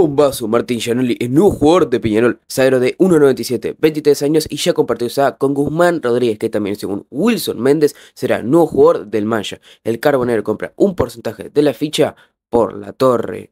vaso Martín Gianoli el nuevo jugador de Peñarol, sagro de 1.97, 23 años y ya compartió esa con Guzmán Rodríguez, que también según Wilson Méndez será nuevo jugador del Mancha. El Carbonero compra un porcentaje de la ficha por la torre.